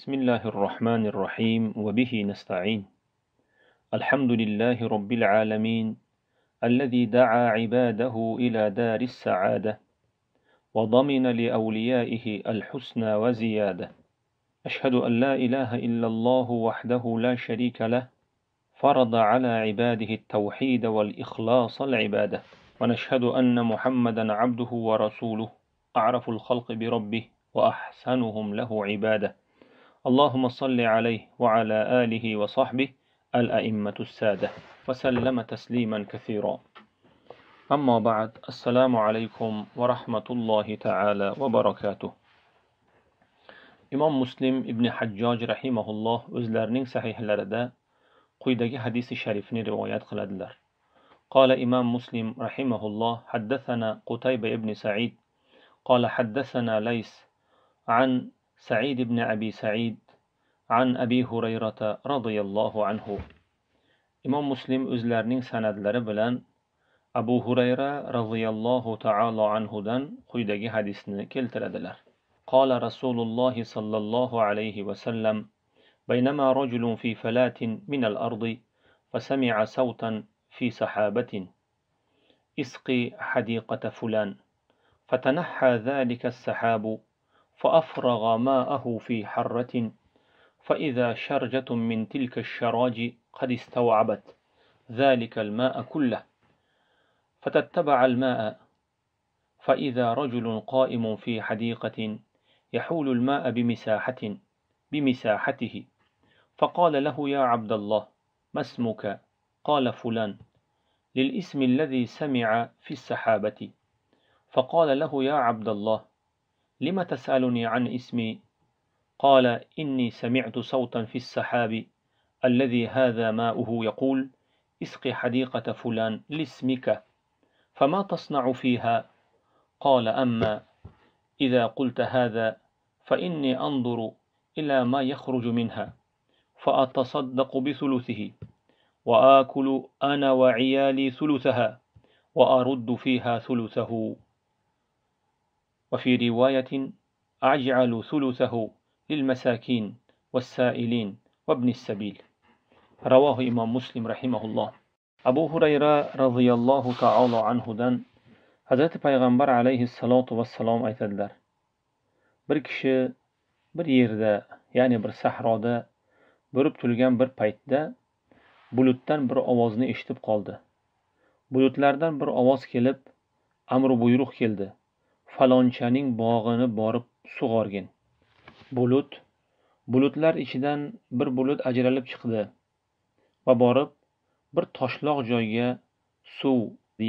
بسم الله الرحمن الرحيم وبه نستعين الحمد لله رب العالمين الذي دعا عباده إلى دار السعادة وضمن لأوليائه الحسنى وزيادة أشهد أن لا إله إلا الله وحده لا شريك له فرض على عباده التوحيد والإخلاص العبادة ونشهد أن محمدا عبده ورسوله أعرف الخلق بربه وأحسنهم له عبادة اللهم صل عليه وعلى آله وصحبه الأئمة السادة وسلم تسليما كثيرا أما بعد السلام عليكم ورحمة الله تعالى وبركاته إمام مسلم ابن حجاج رحمه الله وزلرنين صحيح لردى قيدك حديث شريف روايات خلدلر قال إمام مسلم رحمه الله حدثنا قتيبة ابن سعيد قال حدثنا ليس عن سعيد بن أبي سعيد عن أبي هريرة رضي الله عنه إمام مسلم أزلرنين سند لربلان أبو هريرة رضي الله تعالى عنه دان خيدجي حديثنا كلت قال رسول الله صلى الله عليه وسلم بينما رجل في فلاة من الأرض فسمع صوتا في سحابة اسقي حديقة فلان فتنحى ذلك السحاب فأفرغ ماءه في حرة فإذا شرجة من تلك الشراج قد استوعبت ذلك الماء كله فتتبع الماء فإذا رجل قائم في حديقة يحول الماء بمساحة بمساحته فقال له يا عبد الله ما اسمك قال فلان للاسم الذي سمع في السحابة فقال له يا عبد الله لم تسألني عن اسمي قال إني سمعت صوتا في السحاب الذي هذا ماؤه يقول اسق حديقة فلان لاسمك فما تصنع فيها قال أما إذا قلت هذا فإني أنظر إلى ما يخرج منها فأتصدق بثلثه وآكل أنا وعيالي ثلثها وأرد فيها ثلثه وفي رواية أجعل ثلثه للمساكين والسائلين وابن السبيل رواه إمام مسلم رحمه الله Abu Hurayra roziyallohu taolo anhudan Hazrati Payg'ambar alayhissalotu vassalom aytadilar. Bir kishi بر yerda, ya'ni bir sahroda bo'lib turgan بر paytda bulutdan bir ovozni eshitib qoldi. Bulutlardan bir ovoz kelib, amr buyruq keldi. falonchaning bog'ini borib sug'orgin bulut bulutlar ichidan bir bulut ajralib chiqdi va borib bir toshloq joyga suv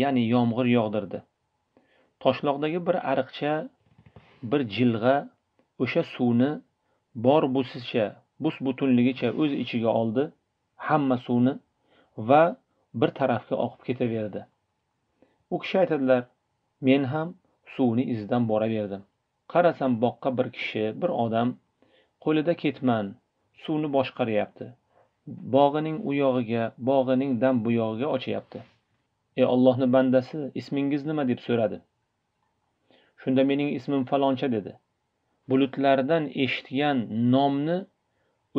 ya'ni yomg'ir yog'dirdi toshloqdagi bir ariqcha bir jilg'a o'sha suvni bor busicha bus butunligicha o'z ichiga oldi hamma suvni va bir tarafga oqib ketaverdi u kishi aytadilar men ham suvni izidan boraverdim qarasam boqqa bir kishi bir odam qo'lida ketman suvni boshqaryapti bog'ining u yog'iga bog'ining dam bu yog'iga ochyapti ey ollohni bandasi ismingiz nima deb so'radi shunda mening ismim faloncha dedi bulutlardan eshitgan nomni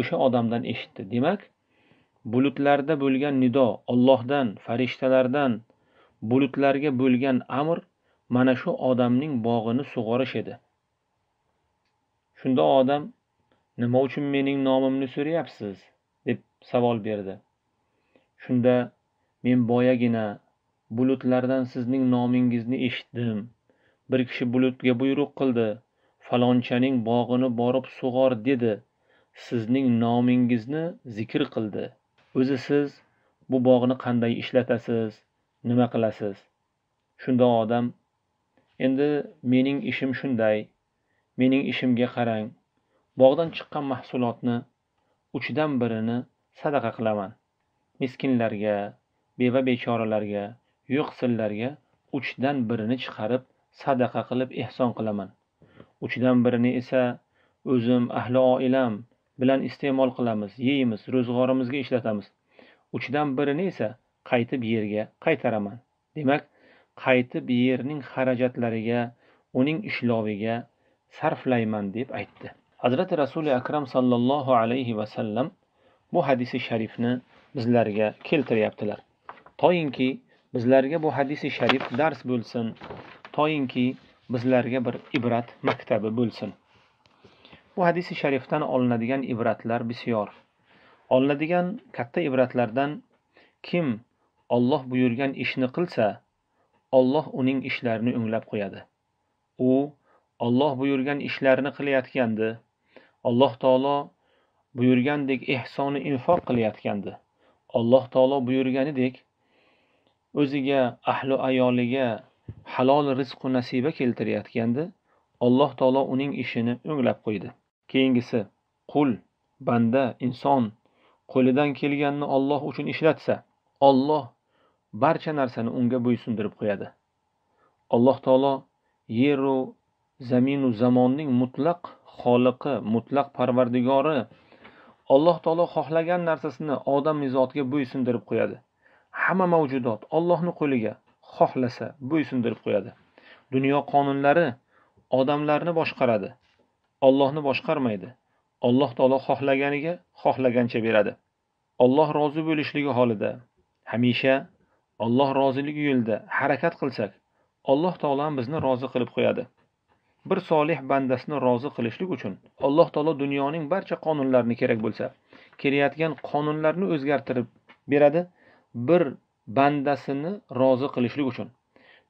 o'sha odamdan eshitdi demak bulutlarda bo'lgan nido ollohdan farishtalardan bulutlarga bo'lgan amr mana shu odamning bog'ini sug'orish edi shunda odam nima uchun mening nomimni so'rayapsiz deb savol berdi shunda men boyagina bulutlardan sizning nomingizni eshitdim bir kishi bulutga buyruq qildi falonchaning bog'ini borib sug'or dedi sizning nomingizni zikr qildi o'zi siz bu bog'ni qanday ishlatasiz nima qilasiz shunda odam endi mening ishim shunday mening ishimga qarang bog'dan chiqqan mahsulotni uchdan birini sadaqa qilaman miskinlarga beva bechoralarga yo'qsillarga uchdan birini chiqarib sadaqa qilib ehson qilaman uchdan birini esa o'zim ahli oilam bilan iste'mol qilamiz yeymiz ro'zg'orimizga ishlatamiz uchdan birini esa qaytib yerga qaytaraman demak qaytib yerning xarajatlariga uning ishloviga sarflayman deb aytdi hazrati rasuli akram sallallohu alayhi vasallam bu hadisi sharifni bizlarga keltiryaptilar toyinki bizlarga bu hadisi sharif dars bo'lsin toyinki bizlarga bir ibrat maktabi bo'lsin bu hadisi sharifdan olinadigan ibratlar bisyor olinadigan katta ibratlardan kim olloh buyurgan ishni qilsa Alloh uning ishlarini o'nglab qo'yadi. U Alloh buyurgan ishlarni qilayotgandi. Alloh taolo buyurgandek ehsonni infoq qilayotgandi. Alloh taolo buyurganidek o'ziga, ahli ayoliga halol rizqu nasiba keltirayotgandi. Alloh taolo uning ishini o'nglab qo'ydi. Keyingisi qul banda inson qo'lidan kelganini Alloh uchun ishlatsa, Alloh barcha narsani unga bo'ysundirib qo'yadi alloh taolo yeru zaminu zamonning mutlaq xoliqi mutlaq parvardigori alloh taolo xohlagan narsasini odam zotiga bo'ysundirib qo'yadi hamma mavjudot ollohni qo'liga xohlasa bo'ysundirib qo'yadi dunyo qonunlari odamlarni boshqaradi ollohni boshqarmaydi alloh taolo xohlaganiga xohlagancha beradi olloh rozi bo'lishligi holida hamisha Alloh roziligi yo'lida harakat qilsak, Alloh taolam bizni rozi qilib qo'yadi. Bir solih bandasini rozi qilishlik uchun Alloh taolo dunyoning barcha qonunlarini kerak bo'lsa, kelayotgan qonunlarni o'zgartirib beradi bir bandasini rozi qilishlik uchun.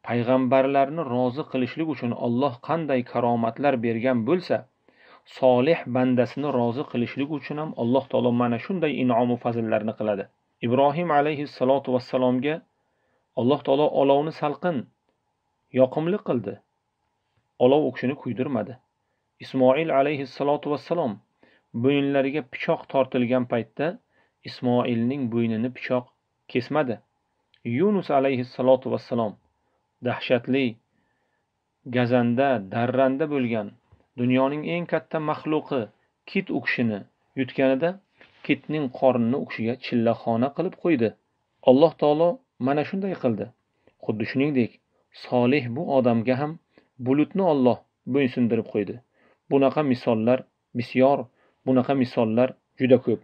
Payg'ambarlarni rozi qilishlik uchun Alloh qanday karomatlar bergan bo'lsa, solih bandasini rozi qilishlik uchun ham Alloh taolo mana shunday in'omu fazillarni qiladi. Ibrohim alayhissalotu vassalomga alloh taolo olovni salqin yoqimli qildi olov o'kishini kuydirmadi ismoil alayhissalotu vassalom bo'yinlariga pichoq tortilgan paytda ismoilning bo'ynini pichoq kesmadi yunus alayhissalotu vassalom dahshatli gazanda darranda bo'lgan dunyoning eng katta maxluqi kit o'kishini yutganida kitning qornini o'kishiga chillaxona qilib qo'ydi alloh taolo mana shunday qildi xuddi shuningdek solih bu odamga ham bulutni olloh bo'ysundirib qo'ydi bunaqa misollar bisyor bunaqa misollar juda ko'p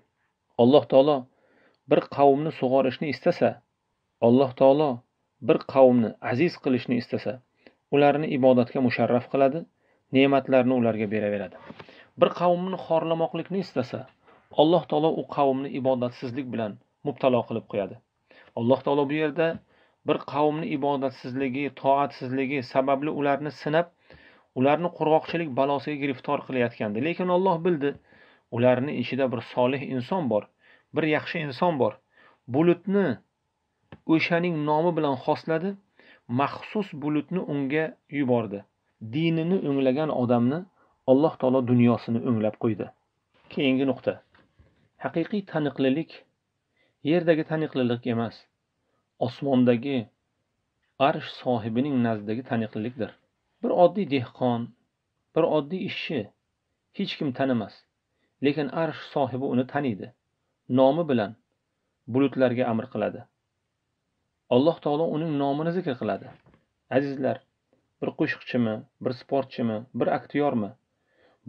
alloh taolo bir qavmni sug'orishni istasa alloh taolo bir qavmni aziz qilishni istasa ularni ibodatga musharraf qiladi ne'matlarni ularga beraveradi bir qavmni xorlamoqlikni istasa alloh taolo u qavmni ibodatsizlik bilan mubtalo qilib qo'yadi alloh taolo bu yerda bir qavmni ibodatsizligi toatsizligi sababli ularni sinab ularni qurg'oqchilik balosiga giriftor qilayotgandi lekin olloh bildi ularni ichida bir solih inson bor bir yaxshi inson bor bulutni o'shaning nomi bilan xosladi maxsus bulutni unga yubordi dinini o'nglagan odamni alloh taolo dunyosini o'nglab qo'ydi keyingi nuqta haqiqiy taniqlilik yerdagi taniqlilik emas osmondagi arsh sohibining nazdagi taniqlilikdir bir oddiy dehqon bir oddiy ishchi hech kim tanimas lekin arsh sohibi uni taniydi nomi bilan bulutlarga amr qiladi alloh taolo uning nomini zikr qiladi azizlar bir qo'shiqchimi bir sportchimi bir aktyormi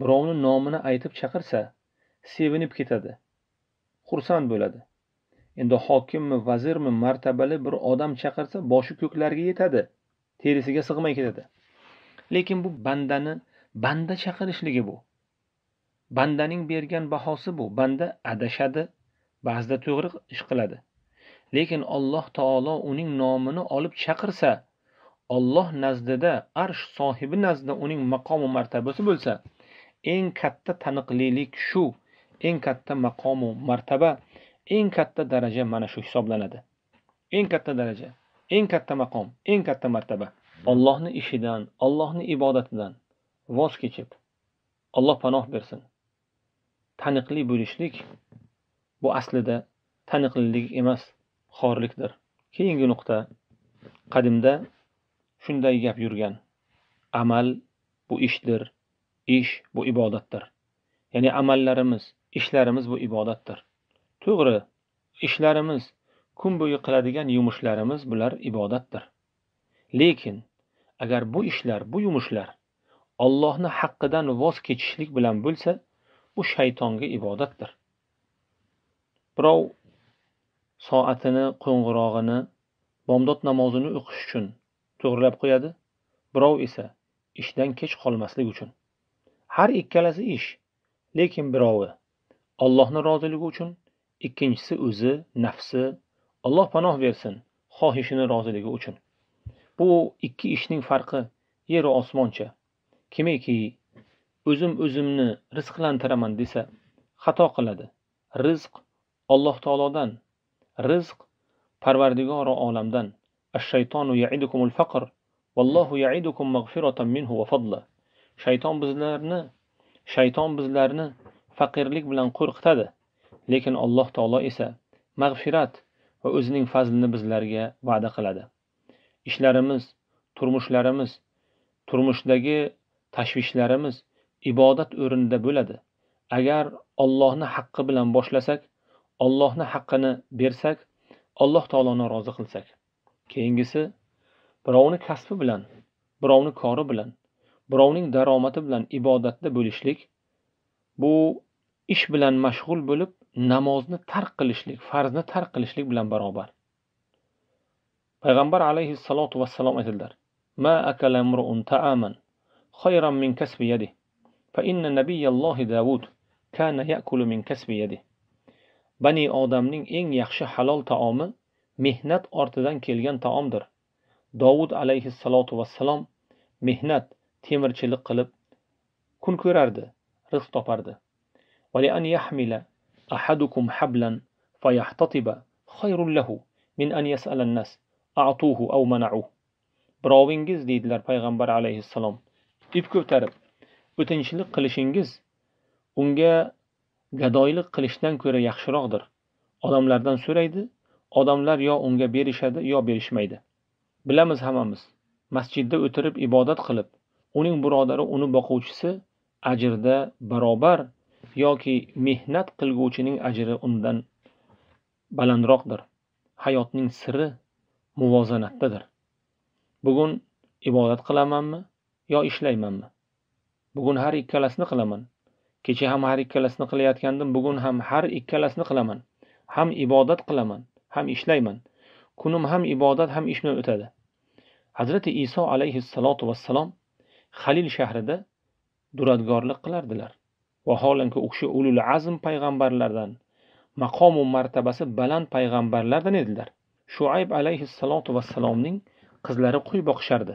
birovni nomini aytib chaqirsa sevinib ketadi xursand bo'ladi endi hokimmi vazirmi martabali bir odam chaqirsa boshi ko'klarga yetadi terisiga sig'may ketadi lekin bu bandani banda chaqirishligi bu bandaning bergan bahosi bu banda adashadi ba'zida to'g'ri ish qiladi lekin alloh taolo uning nomini olib chaqirsa olloh nazdida arsh sohibi nazdida uning maqomi martabasi bo'lsa eng katta taniqlilik shu eng katta maqomu martaba eng katta daraja mana shu hisoblanadi eng katta daraja eng katta maqom eng katta martaba ollohni ishidan ollohni ibodatidan voz kechib olloh panoh bersin taniqli bo'lishlik bu aslida taniqlilik emas xorlikdir keyingi nuqta qadimda shunday gap yurgan amal bu ishdir ish bu ibodatdir ya'ni amallarimiz ishlarimiz bu ibodatdir To'g'ri, ishlarimiz, kun bo'yi qiladigan yumushlarimiz bular ibodatdir. Lekin agar bu ishlar, bu yumushlar Allohni haqqidan voz kechishlik bilan bo'lsa, bu shaytonga ibodatdir. Birov soatini, qo'ng'irog'ini bomdod namozini o'qish uchun to'g'rilab qo'yadi, birov esa ishdan kech qolmaslik uchun. Har ikkalasi ish, lekin birovi allohni roziligi uchun ikkinchisi o'zi nafsi alloh panoh bersin xohishini roziligi uchun bu ikki ishning farqi yeru osmoncha kimiki o'zim o'zimni rizqlantiraman desa xato qiladi rizq alloh taolodan rizq parvardigori olamdan ash-shaytonu yaidukumul faqr yaidukum minhu shayton bizlarni shayton bizlarni faqirlik bilan qo'rqitadi lekin alloh taolo esa mag'firat va o'zining fazlini bizlarga va'da qiladi ishlarimiz turmushlarimiz turmushdagi tashvishlarimiz ibodat o'rnida bo'ladi agar ollohni haqqi bilan boshlasak ollohni haqqini bersak alloh taoloni rozi qilsak keyingisi birovni kasbi bilan birovni kori bilan birovning daromadi bilan ibodatda bo'lishlik bu ish bilan mashg'ul bo'lib namozni tark qilishlik farzni tark qilishlik bilan barobar payg'ambar alayhissalotu vassalom aytadilar ma akala eng yaxshi halol taomi mehnat ortidan kelgan taomdir dovud alayhissalotu vassalom mehnat temirchilik qilib kun ko'rardi rizq topardi أحدكم حبلا فيحتطب خير له min an yasalan nas a'tuhu aw mana'uh birovingiz deydilar payg'ambar alayhissalom ip ko'tarib o'tinchlik qilishingiz unga gadoylik qilishdan ko'ra yaxshiroqdir odamlardan so'raydi odamlar yo unga berishadi yo berishmaydi bilamiz hammamiz masjidda o'tirib ibodat qilib uning birodari uni boquvchisi ajrda barobar yoki mehnat qilguvchining ajri undan balandroqdir hayotning siri muvozanatdadir bugun ibodat qilamanmi yo ishlaymanmi bugun har ikkalasini qilaman kecha ham har ikkalasini qilayotgandim bugun ham har ikkalasini qilaman ham ibodat qilaman ham ishlayman kunim ham ibodat ham ish bilan o'tadi hazrati iso alayhissalotu vassalom halil shahrida duradgorlik qilardilar vaholanki o'sha ulul azm payg'ambarlardan maqomu martabasi baland payg'ambarlardan edilar shuayb alayhissalotu vassalomning qizlari quy boqishardi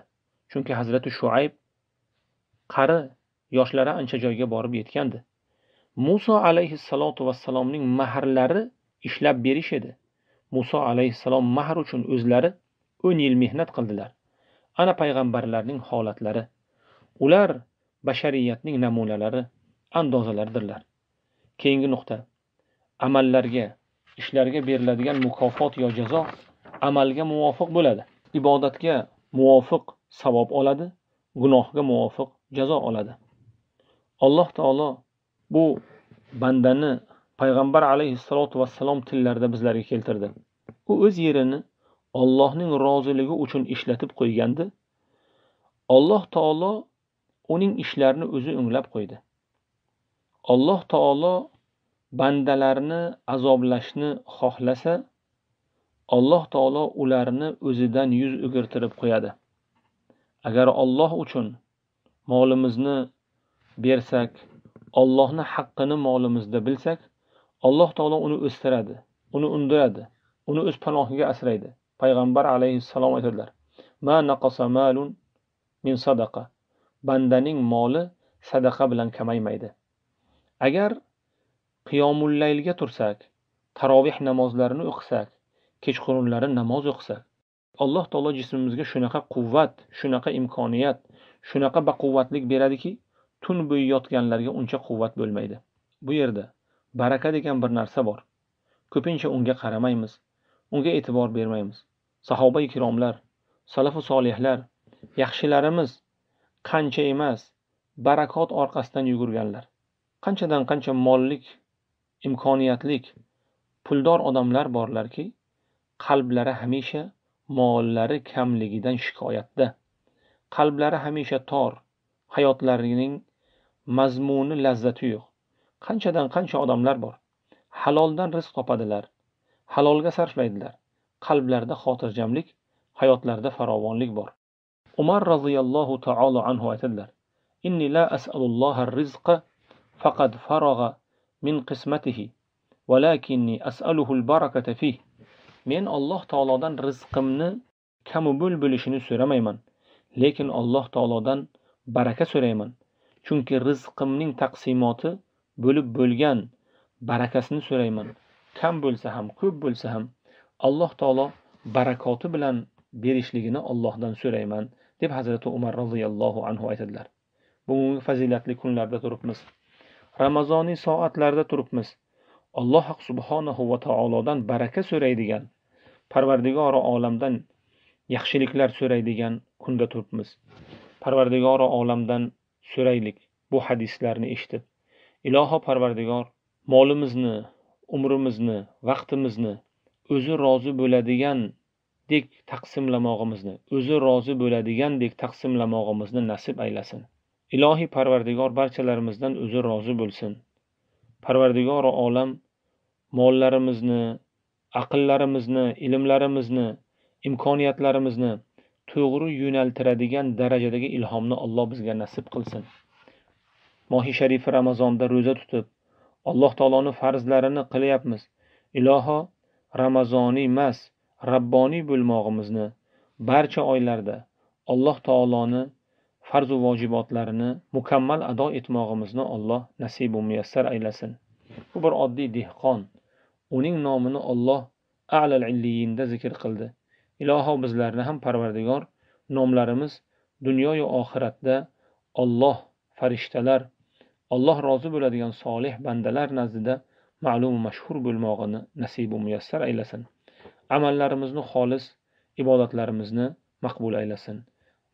chunki hazrati shuayb qari yoshlari ancha joyga borib yetgandi muso alayhissalotu vassalomning mahrlari ishlab berish edi muso alayhissalom mahr uchun o'zlari o'n yil mehnat qildilar ana payg'ambarlarning holatlari ular bashariyatning namunalari andozalardirlar keyingi nuqta amallarga ishlarga beriladigan mukofot yo jazo amalga muvofiq bo'ladi ibodatga muvofiq savob oladi gunohga muvofiq jazo oladi alloh taolo bu bandani payg'ambar alayhissalotu vassalom tillarida bizlarga keltirdi u o'z yerini ollohning roziligi uchun ishlatib qo'ygandi alloh taolo uning ishlarini o'zi o'nglab qo'ydi Alloh taolo bandalarni azoblashni xohlasa, Alloh taolo ularni o'zidan yuz o'girtirib qo'yadi. Agar olloh uchun molimizni bersak, ollohni haqqini molimizda bilsak, Alloh taolo uni o'stiradi, uni undiradi, uni o'z panohiga asraydi. Payg'ambar alayhissalom aytadilar: "Ma naqasa malun min sadaqa." Bandaning moli sadaqa bilan kamaymaydi Agar qiyomullaylga tursak, taroveh namozlarini o'qisak, kechqurunlari namoz o'qisak, Alloh taolo jismimizga shunaqa quvvat, shunaqa imkoniyat, shunaqa baquvvatlik beradiki, tun bo'yi yotganlarga uncha quvvat bo'lmaydi. Bu yerda baraka degan bir narsa bor. Ko'pincha unga qaramaymiz, unga e'tibor bermaymiz. Sahobai ikromlar salafu solihlar, yaxshilarimiz qancha emas, barakot orqasidan yugurganlar. qanchadan qancha mollik imkoniyatlik puldor odamlar borlarki qalblari hamisha mollari kamligidan shikoyatda qalblari hamisha tor hayotlarining mazmuni lazzati yo'q qanchadan qancha odamlar bor haloldan rizq topadilar halolga sarflaydilar qalblarida xotirjamlik hayotlarida farovonlik bor umar roziyallohu taolo anhu aytadilar inni la as'alulloha rizqa فقد فرغ min qismatihi valakinni as'aluhul barakata fih men Alloh taolodan rizqimni kamu bo'l bo'lishini so'ramayman lekin Alloh taolodan baraka so'rayman chunki rizqimning taqsimoti bo'lib bo'lgan barakasini so'rayman kam bo'lsa ham ko'p bo'lsa ham alloh taolo barakoti bilan berishligini Allohdan so'rayman deb hazrati umar roziyallohu anhu aytadilar bugungi fazilatli kunlarda turibmiz ramazoniy soatlarda turibmiz alloh subhanahu va taolodan baraka so'raydigan parvardigori olamdan yaxshiliklar so'raydigan kunda turibmiz parvardigori olamdan so'raylik bu hadislarni eshitib iloho parvardigor molimizni umrimizni vaqtimizni o'zi rozi bo'ladigandek taqsimlamog'imizni o'zi rozi bo'ladigandek taqsimlamog'imizni nasib aylasin ilohiy parvardigor barchalarimizdan o'zi rozi bo'lsin parvardigor olam mollarimizni aqllarimizni ilmlarimizni imkoniyatlarimizni to'g'ri yo'naltiradigan darajadagi ilhomni alloh bizga nasib qilsin mohi sharifi ramazonda ro'za tutib alloh taoloni farzlarini qilyapmiz iloho ramazoniy emas rabboniy bo'lmog'imizni barcha oylarda alloh taoloni farzu vojibotlarini mukammal ado etmog'imizni Alloh nasibu muyassar aylasin. Bu bir oddiy dehqon uning nomini Alloh a'lal illiyinda zikr qildi. Iloho bizlarni ham Parvardigor nomlarimiz dunyo va oxiratda Alloh, farishtalar, Alloh rozi bo'ladigan solih bandalar nazdida ma'lum mashhur bo'lmog'ini nasibu muyassar aylasin. Amallarimizni xolis, ibodatlarimizni maqbul aylasin.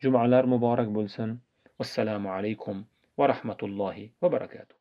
جمعلار مبارك بولسن والسلام عليكم ورحمة الله وبركاته